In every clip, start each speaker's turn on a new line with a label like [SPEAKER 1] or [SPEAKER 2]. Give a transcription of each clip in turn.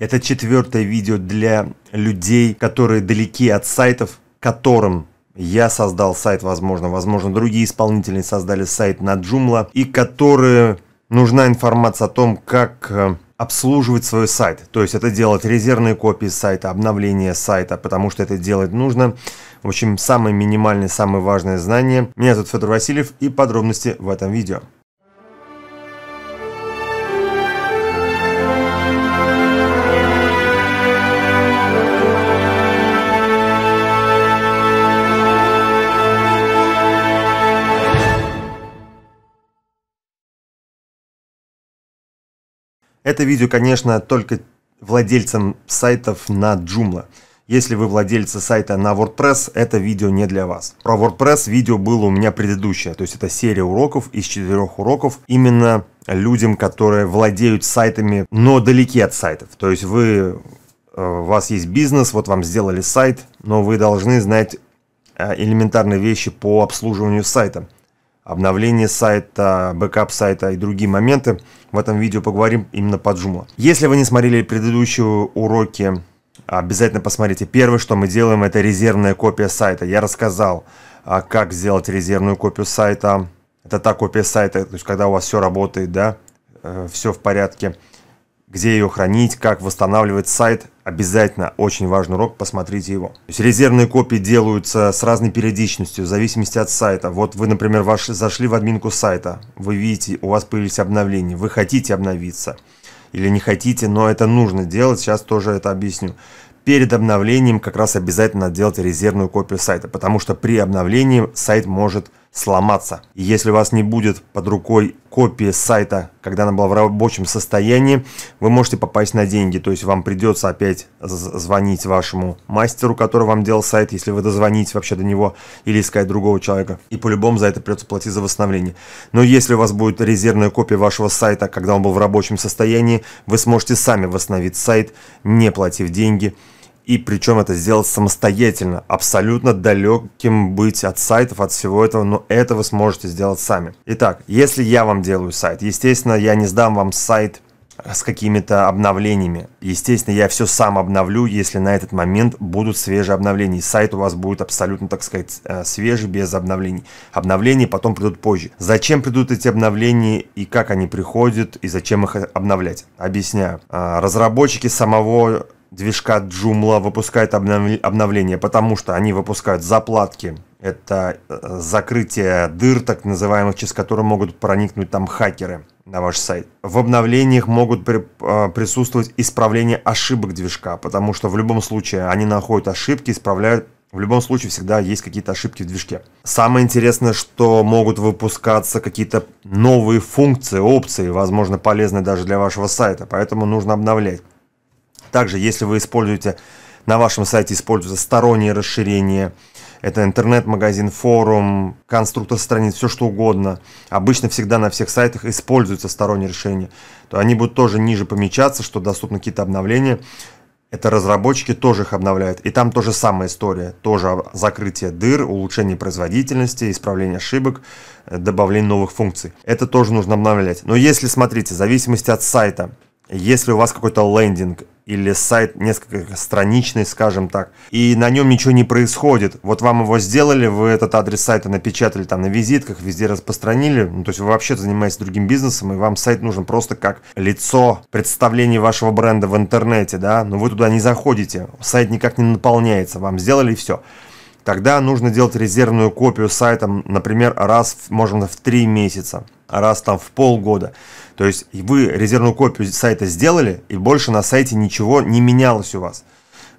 [SPEAKER 1] Это четвертое видео для людей, которые далеки от сайтов, которым я создал сайт, возможно, возможно, другие исполнители создали сайт на Joomla, и которые нужна информация о том, как э, обслуживать свой сайт. То есть это делать резервные копии сайта, обновление сайта, потому что это делать нужно. В общем, самое минимальное, самое важное знание. Меня зовут Федор Васильев и подробности в этом видео. Это видео, конечно, только владельцам сайтов на Joomla. Если вы владельцы сайта на WordPress, это видео не для вас. Про WordPress видео было у меня предыдущее, то есть это серия уроков из четырех уроков именно людям, которые владеют сайтами, но далеки от сайтов. То есть вы, э, у вас есть бизнес, вот вам сделали сайт, но вы должны знать э, элементарные вещи по обслуживанию сайта обновление сайта, бэкап сайта и другие моменты. В этом видео поговорим именно по Joomla. Если вы не смотрели предыдущие уроки, обязательно посмотрите. Первое, что мы делаем, это резервная копия сайта. Я рассказал, а, как сделать резервную копию сайта. Это та копия сайта, то есть когда у вас все работает, да, э, все в порядке где ее хранить, как восстанавливать сайт. Обязательно, очень важный урок, посмотрите его. То есть резервные копии делаются с разной периодичностью, в зависимости от сайта. Вот вы, например, ваш, зашли в админку сайта, вы видите, у вас появились обновления, вы хотите обновиться или не хотите, но это нужно делать, сейчас тоже это объясню. Перед обновлением как раз обязательно делать резервную копию сайта, потому что при обновлении сайт может сломаться. И если у вас не будет под рукой копии сайта, когда она была в рабочем состоянии, вы можете попасть на деньги. То есть вам придется опять звонить вашему мастеру, который вам делал сайт, если вы дозвонитесь вообще до него, или искать другого человека. И по-любому за это придется платить за восстановление. Но если у вас будет резервная копия вашего сайта, когда он был в рабочем состоянии, вы сможете сами восстановить сайт, не платив деньги и причем это сделать самостоятельно, абсолютно далеким быть от сайтов, от всего этого, но это вы сможете сделать сами. Итак, если я вам делаю сайт, естественно, я не сдам вам сайт с какими-то обновлениями. Естественно, я все сам обновлю, если на этот момент будут свежие обновления. И сайт у вас будет абсолютно, так сказать, э, свежий, без обновлений. Обновления потом придут позже. Зачем придут эти обновления и как они приходят, и зачем их э, обновлять? Объясняю. А, разработчики самого движка Joomla выпускает обновления, потому что они выпускают заплатки. Это э, закрытие дыр, так называемых, через которые могут проникнуть там хакеры на ваш сайт. В обновлениях могут при, э, присутствовать исправления ошибок движка, потому что в любом случае они находят ошибки, исправляют в любом случае всегда есть какие-то ошибки в движке. Самое интересное, что могут выпускаться какие-то новые функции, опции, возможно, полезные даже для вашего сайта, поэтому нужно обновлять. Также, если вы используете, на вашем сайте используются сторонние расширения, это интернет-магазин, форум, конструктор страниц, все что угодно. Обычно всегда на всех сайтах используются сторонние решения. То они будут тоже ниже помечаться, что доступны какие-то обновления. Это разработчики тоже их обновляют. И там тоже самая история. Тоже закрытие дыр, улучшение производительности, исправление ошибок, э, добавление новых функций. Это тоже нужно обновлять. Но если, смотрите, в зависимости от сайта, если у вас какой-то лендинг, или сайт несколько страничный, скажем так, и на нем ничего не происходит. Вот вам его сделали, вы этот адрес сайта напечатали там на визитках, везде распространили, ну, то есть вы вообще занимаетесь другим бизнесом, и вам сайт нужен просто как лицо представления вашего бренда в интернете, да, но вы туда не заходите, сайт никак не наполняется, вам сделали и все. Тогда нужно делать резервную копию сайта, например, раз, может, в 3 месяца, а раз там в полгода. То есть вы резервную копию сайта сделали, и больше на сайте ничего не менялось у вас.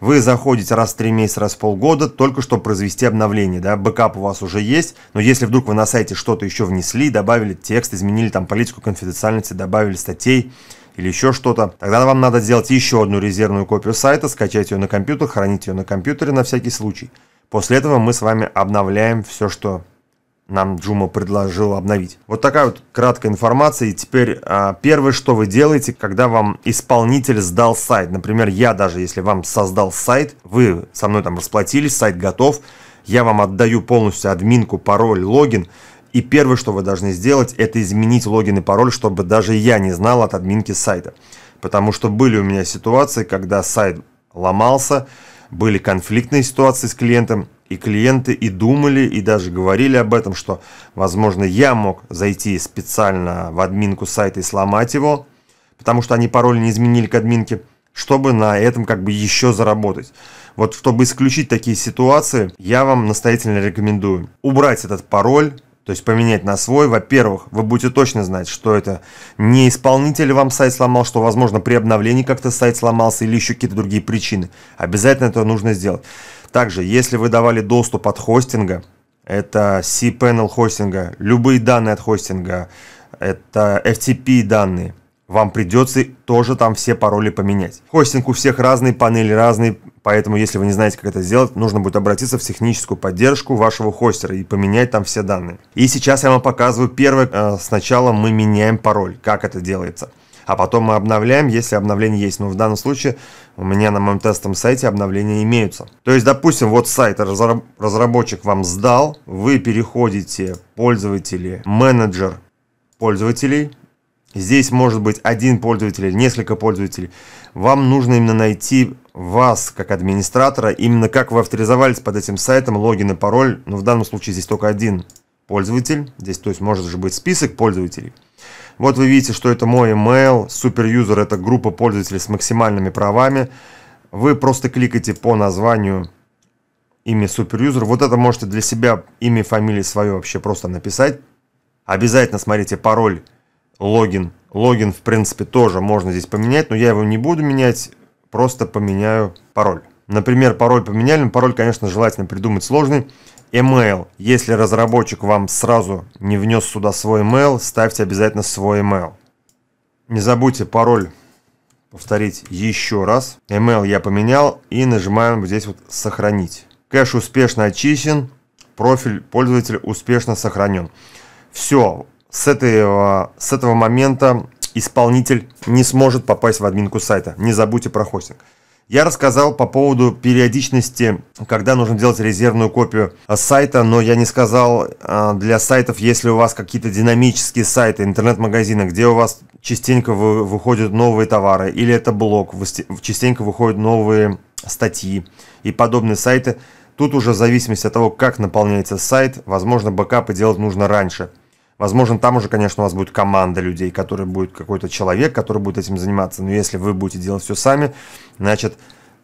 [SPEAKER 1] Вы заходите раз в 3 месяца, раз в полгода, только чтобы произвести обновление. Да? Бэкап у вас уже есть, но если вдруг вы на сайте что-то еще внесли, добавили текст, изменили там политику конфиденциальности, добавили статей, или еще что-то, тогда вам надо сделать еще одну резервную копию сайта, скачать ее на компьютер, хранить ее на компьютере на всякий случай. После этого мы с вами обновляем все, что нам Джума предложил обновить. Вот такая вот краткая информация. И теперь а, первое, что вы делаете, когда вам исполнитель сдал сайт. Например, я даже, если вам создал сайт, вы со мной там расплатились, сайт готов, я вам отдаю полностью админку, пароль, логин. И первое, что вы должны сделать, это изменить логин и пароль, чтобы даже я не знал от админки сайта. Потому что были у меня ситуации, когда сайт ломался, были конфликтные ситуации с клиентом, и клиенты и думали, и даже говорили об этом, что, возможно, я мог зайти специально в админку сайта и сломать его, потому что они пароль не изменили к админке, чтобы на этом как бы еще заработать. Вот чтобы исключить такие ситуации, я вам настоятельно рекомендую убрать этот пароль, то есть поменять на свой. Во-первых, вы будете точно знать, что это не исполнитель вам сайт сломал, что, возможно, при обновлении как-то сайт сломался или еще какие-то другие причины. Обязательно это нужно сделать. Также, если вы давали доступ от хостинга, это cPanel хостинга, любые данные от хостинга, это FTP данные – вам придется тоже там все пароли поменять. Хостинг у всех разный, панели разные, поэтому если вы не знаете, как это сделать, нужно будет обратиться в техническую поддержку вашего хостера и поменять там все данные. И сейчас я вам показываю первое. Э, сначала мы меняем пароль, как это делается. А потом мы обновляем, если обновление есть. Но в данном случае у меня на моем тестовом сайте обновления имеются. То есть, допустим, вот сайт разработчик вам сдал, вы переходите пользователи, менеджер пользователей, Здесь может быть один пользователь или несколько пользователей. Вам нужно именно найти вас как администратора, именно как вы авторизовались под этим сайтом, логин и пароль. Но в данном случае здесь только один пользователь. Здесь, то есть, может же быть список пользователей. Вот вы видите, что это мой email, суперюзер – это группа пользователей с максимальными правами. Вы просто кликаете по названию имя суперюзер. Вот это можете для себя имя, фамилию свое вообще просто написать. Обязательно смотрите пароль логин. Логин, в принципе, тоже можно здесь поменять, но я его не буду менять, просто поменяю пароль. Например, пароль поменяли, пароль, конечно, желательно придумать сложный. Email. Если разработчик вам сразу не внес сюда свой email, ставьте обязательно свой email. Не забудьте пароль повторить еще раз. Email я поменял и нажимаем здесь вот «Сохранить». Кэш успешно очищен, профиль пользователя успешно сохранен. Все, с, этой с этого момента исполнитель не сможет попасть в админку сайта. Не забудьте про хостинг. Я рассказал по поводу периодичности, когда нужно делать резервную копию э, сайта, но я не сказал э, для сайтов, если у вас какие-то динамические сайты, интернет-магазины, где у вас частенько выходят новые товары, или это блог, частенько выходят новые статьи и подобные сайты. Тут уже в зависимости от того, как наполняется сайт, возможно, бэкапы делать нужно раньше – Возможно, там уже, конечно, у вас будет команда людей, который будет какой-то человек, который будет этим заниматься. Но если вы будете делать все сами, значит,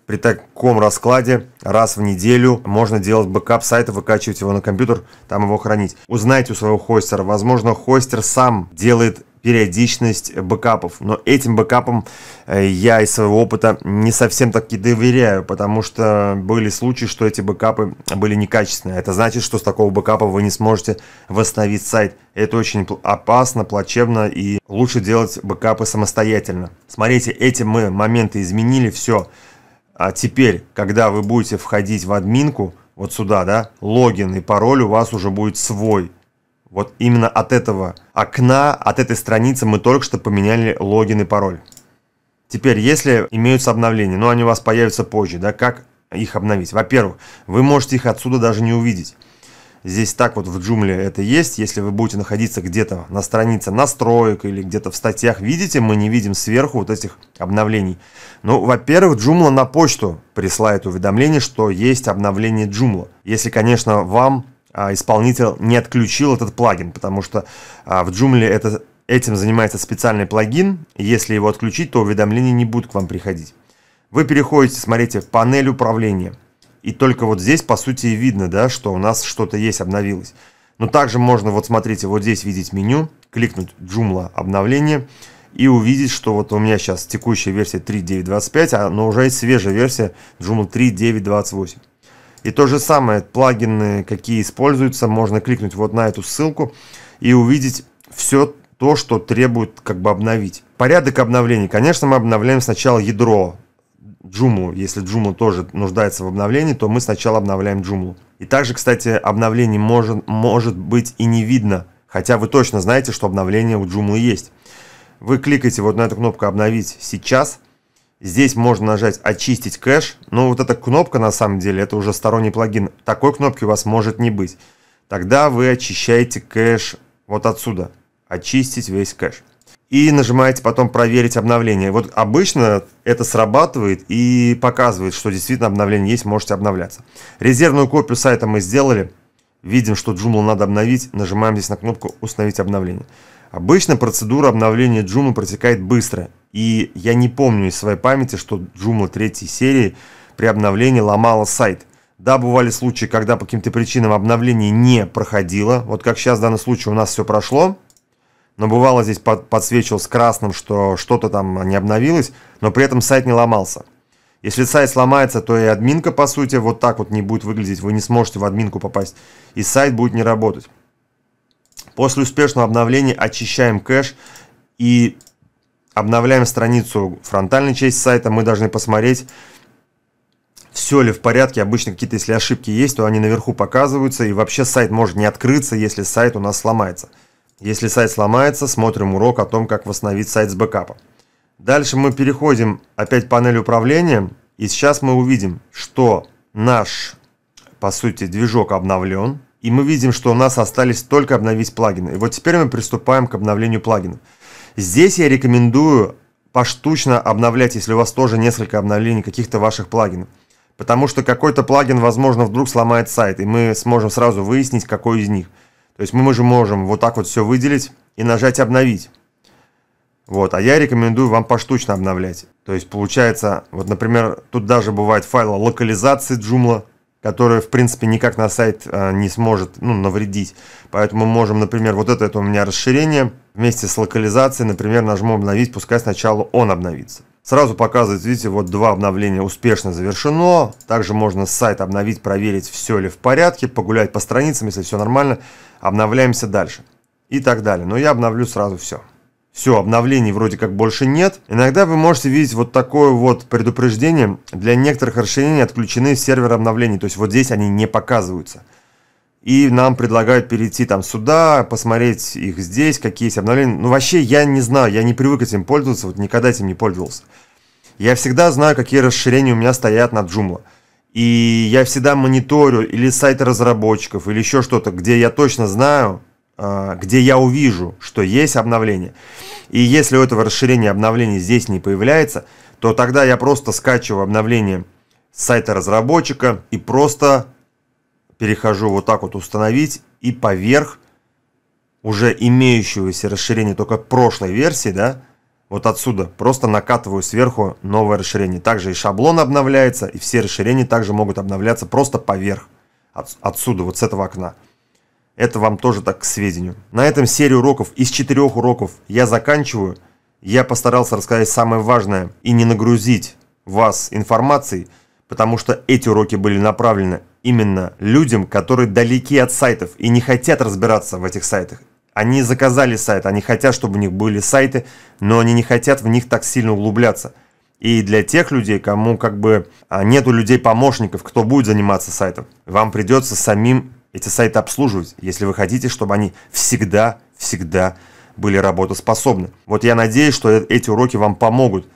[SPEAKER 1] при таком раскладе раз в неделю можно делать бэкап сайта, выкачивать его на компьютер, там его хранить. Узнайте у своего хостера. Возможно, хостер сам делает периодичность бэкапов. Но этим бэкапам э, я из своего опыта не совсем таки доверяю, потому что были случаи, что эти бэкапы были некачественные. Это значит, что с такого бэкапа вы не сможете восстановить сайт. Это очень опасно, плачевно и лучше делать бэкапы самостоятельно. Смотрите, эти мы моменты изменили, все. А теперь, когда вы будете входить в админку, вот сюда, да, логин и пароль у вас уже будет свой. Вот именно от этого окна, от этой страницы мы только что поменяли логин и пароль. Теперь, если имеются обновления, но они у вас появятся позже, да, как их обновить? Во-первых, вы можете их отсюда даже не увидеть. Здесь так вот в джумле это есть. Если вы будете находиться где-то на странице настроек или где-то в статьях, видите, мы не видим сверху вот этих обновлений. Ну, во-первых, джумла на почту присылает уведомление, что есть обновление джумла. Если, конечно, вам а, исполнитель не отключил этот плагин, потому что а, в Joomla это, этим занимается специальный плагин. Если его отключить, то уведомления не будут к вам приходить. Вы переходите, смотрите, в панель управления. И только вот здесь, по сути, и видно, да, что у нас что-то есть, обновилось. Но также можно, вот смотрите, вот здесь видеть меню, кликнуть Joomla обновление и увидеть, что вот у меня сейчас текущая версия 3.9.25, а, но уже есть свежая версия Joomla 3.9.28. И то же самое, плагины, какие используются, можно кликнуть вот на эту ссылку и увидеть все то, что требует как бы обновить. Порядок обновлений. Конечно, мы обновляем сначала ядро Джуму. Если Джуму тоже нуждается в обновлении, то мы сначала обновляем Джуму. И также, кстати, обновлений может, может быть и не видно, хотя вы точно знаете, что обновление у Джумы есть. Вы кликаете вот на эту кнопку «Обновить сейчас», Здесь можно нажать «Очистить кэш», но вот эта кнопка на самом деле это уже сторонний плагин. Такой кнопки у вас может не быть. Тогда вы очищаете кэш вот отсюда. Очистить весь кэш. И нажимаете потом «Проверить обновление». Вот обычно это срабатывает и показывает, что действительно обновление есть, можете обновляться. Резервную копию сайта мы сделали. Видим, что Joomla надо обновить. Нажимаем здесь на кнопку «Установить обновление». Обычно процедура обновления Joomla протекает быстро, и я не помню из своей памяти, что Joomla третьей серии при обновлении ломала сайт. Да, бывали случаи, когда по каким-то причинам обновление не проходило, вот как сейчас в данном случае у нас все прошло, но бывало здесь подсвечивалось красным, что что-то там не обновилось, но при этом сайт не ломался. Если сайт сломается, то и админка, по сути, вот так вот не будет выглядеть, вы не сможете в админку попасть, и сайт будет не работать. После успешного обновления очищаем кэш и обновляем страницу фронтальной части сайта. Мы должны посмотреть, все ли в порядке. Обычно какие-то, если ошибки есть, то они наверху показываются. И вообще сайт может не открыться, если сайт у нас сломается. Если сайт сломается, смотрим урок о том, как восстановить сайт с бэкапа. Дальше мы переходим опять к панели управления. И сейчас мы увидим, что наш, по сути, движок обновлен. И мы видим, что у нас остались только обновить плагины. И вот теперь мы приступаем к обновлению плагинов. Здесь я рекомендую поштучно обновлять, если у вас тоже несколько обновлений каких-то ваших плагинов. Потому что какой-то плагин, возможно, вдруг сломает сайт, и мы сможем сразу выяснить, какой из них. То есть мы же можем вот так вот все выделить и нажать «Обновить». Вот, а я рекомендую вам поштучно обновлять. То есть получается, вот, например, тут даже бывает файл локализации Joomla, которая, в принципе, никак на сайт э, не сможет ну, навредить. Поэтому мы можем, например, вот это, это у меня расширение, вместе с локализацией, например, нажму «Обновить», пускай сначала он обновится. Сразу показывает, видите, вот два обновления успешно завершено. Также можно сайт обновить, проверить, все ли в порядке, погулять по страницам, если все нормально. Обновляемся дальше и так далее. Но я обновлю сразу все все, обновлений вроде как больше нет. Иногда вы можете видеть вот такое вот предупреждение. Для некоторых расширений отключены серверы обновлений, то есть вот здесь они не показываются. И нам предлагают перейти там сюда, посмотреть их здесь, какие есть обновления. Ну вообще я не знаю, я не привык этим пользоваться, вот никогда этим не пользовался. Я всегда знаю, какие расширения у меня стоят на Joomla. И я всегда мониторю или сайты разработчиков, или еще что-то, где я точно знаю, а, где я увижу, что есть обновление. И если у этого расширения обновления здесь не появляется, то тогда я просто скачиваю обновление с сайта разработчика и просто перехожу вот так вот установить и поверх уже имеющегося расширения только прошлой версии, да, вот отсюда просто накатываю сверху новое расширение. Также и шаблон обновляется, и все расширения также могут обновляться просто поверх, отсюда, вот с этого окна. Это вам тоже так к сведению. На этом серию уроков из четырех уроков я заканчиваю. Я постарался рассказать самое важное и не нагрузить вас информацией, потому что эти уроки были направлены именно людям, которые далеки от сайтов и не хотят разбираться в этих сайтах. Они заказали сайт, они хотят, чтобы у них были сайты, но они не хотят в них так сильно углубляться. И для тех людей, кому как бы а, нету людей-помощников, кто будет заниматься сайтом, вам придется самим эти сайты обслуживать, если вы хотите, чтобы они всегда, всегда были работоспособны. Вот я надеюсь, что э-, эти уроки вам помогут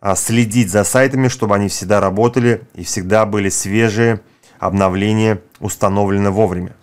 [SPEAKER 1] а, следить за сайтами, чтобы они всегда работали и всегда были свежие, обновления установлены вовремя.